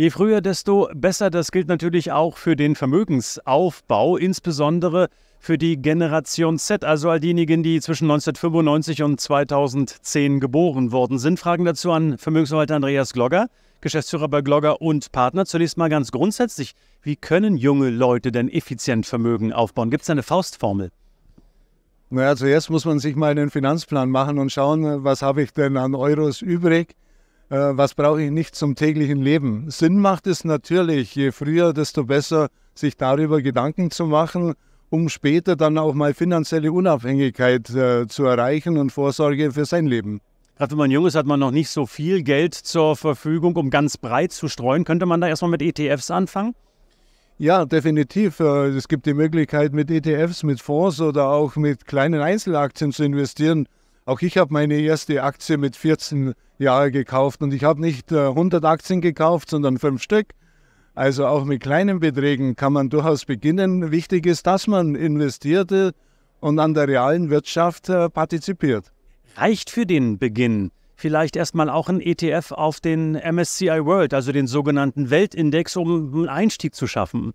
Je früher, desto besser. Das gilt natürlich auch für den Vermögensaufbau, insbesondere für die Generation Z, also all diejenigen, die zwischen 1995 und 2010 geboren worden sind. Fragen dazu an Vermögensverwalter Andreas Glogger, Geschäftsführer bei Glogger und Partner. Zunächst mal ganz grundsätzlich, wie können junge Leute denn effizient Vermögen aufbauen? Gibt es eine Faustformel? Naja, zuerst muss man sich mal einen Finanzplan machen und schauen, was habe ich denn an Euros übrig äh, was brauche ich nicht zum täglichen Leben. Sinn macht es natürlich, je früher, desto besser, sich darüber Gedanken zu machen, um später dann auch mal finanzielle Unabhängigkeit äh, zu erreichen und Vorsorge für sein Leben. Gerade wenn man jung ist, hat man noch nicht so viel Geld zur Verfügung, um ganz breit zu streuen. Könnte man da erstmal mit ETFs anfangen? Ja, definitiv. Äh, es gibt die Möglichkeit, mit ETFs, mit Fonds oder auch mit kleinen Einzelaktien zu investieren. Auch ich habe meine erste Aktie mit 14 Jahren gekauft und ich habe nicht 100 äh, Aktien gekauft, sondern fünf Stück. Also auch mit kleinen Beträgen kann man durchaus beginnen. Wichtig ist, dass man investierte äh, und an der realen Wirtschaft äh, partizipiert. Reicht für den Beginn vielleicht erstmal auch ein ETF auf den MSCI World, also den sogenannten Weltindex, um einen Einstieg zu schaffen?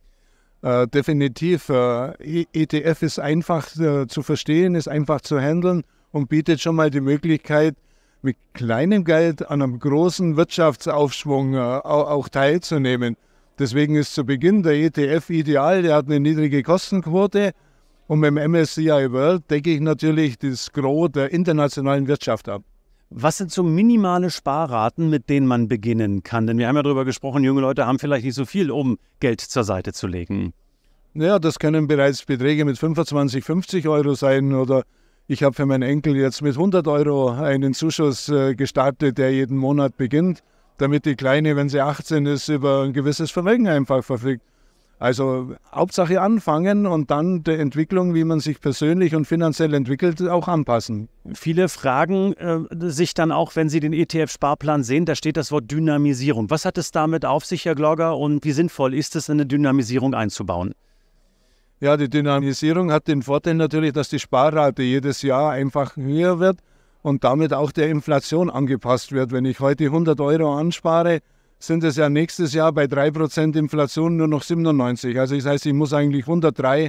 Äh, definitiv. Äh, ETF e ist einfach äh, zu verstehen, ist einfach zu handeln und bietet schon mal die Möglichkeit, mit kleinem Geld an einem großen Wirtschaftsaufschwung äh, auch teilzunehmen. Deswegen ist zu Beginn der ETF ideal, der hat eine niedrige Kostenquote. Und mit dem MSCI World decke ich natürlich das Gros der internationalen Wirtschaft ab. Was sind so minimale Sparraten, mit denen man beginnen kann? Denn wir haben ja darüber gesprochen, junge Leute haben vielleicht nicht so viel, um Geld zur Seite zu legen. Ja, das können bereits Beträge mit 25, 50 Euro sein oder ich habe für meinen Enkel jetzt mit 100 Euro einen Zuschuss äh, gestartet, der jeden Monat beginnt, damit die Kleine, wenn sie 18 ist, über ein gewisses Vermögen einfach verfügt. Also Hauptsache anfangen und dann der Entwicklung, wie man sich persönlich und finanziell entwickelt, auch anpassen. Viele fragen äh, sich dann auch, wenn sie den ETF-Sparplan sehen, da steht das Wort Dynamisierung. Was hat es damit auf sich, Herr Glogger, und wie sinnvoll ist es, eine Dynamisierung einzubauen? Ja, die Dynamisierung hat den Vorteil natürlich, dass die Sparrate jedes Jahr einfach höher wird und damit auch der Inflation angepasst wird. Wenn ich heute 100 Euro anspare, sind es ja nächstes Jahr bei 3% Inflation nur noch 97. Also das heißt, ich muss eigentlich 103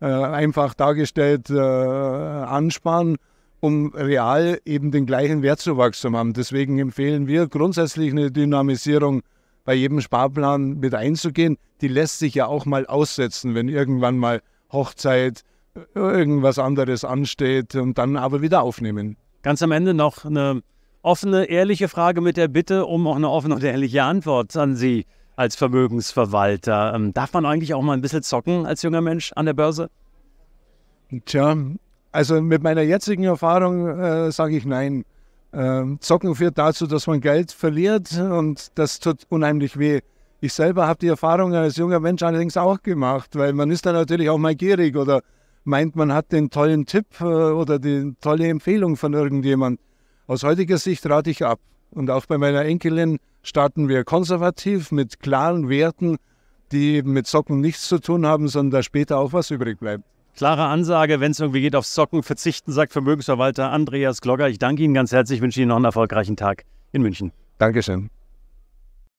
äh, einfach dargestellt äh, ansparen, um real eben den gleichen Wertzuwachs zu haben. Deswegen empfehlen wir grundsätzlich eine Dynamisierung bei jedem Sparplan mit einzugehen. Die lässt sich ja auch mal aussetzen, wenn irgendwann mal Hochzeit, äh, irgendwas anderes ansteht und dann aber wieder aufnehmen. Ganz am Ende noch eine offene, ehrliche Frage mit der Bitte um auch eine offene und ehrliche Antwort an Sie als Vermögensverwalter. Ähm, darf man eigentlich auch mal ein bisschen zocken als junger Mensch an der Börse? Tja, also mit meiner jetzigen Erfahrung äh, sage ich nein. Ähm, Zocken führt dazu, dass man Geld verliert und das tut unheimlich weh. Ich selber habe die Erfahrung als junger Mensch allerdings auch gemacht, weil man ist dann natürlich auch mal gierig oder meint, man hat den tollen Tipp äh, oder die tolle Empfehlung von irgendjemand. Aus heutiger Sicht rate ich ab. Und auch bei meiner Enkelin starten wir konservativ mit klaren Werten, die eben mit Socken nichts zu tun haben, sondern da später auch was übrig bleibt. Klare Ansage, wenn es irgendwie geht, auf Socken verzichten, sagt Vermögensverwalter Andreas Glogger. Ich danke Ihnen ganz herzlich, wünsche Ihnen noch einen erfolgreichen Tag in München. Dankeschön.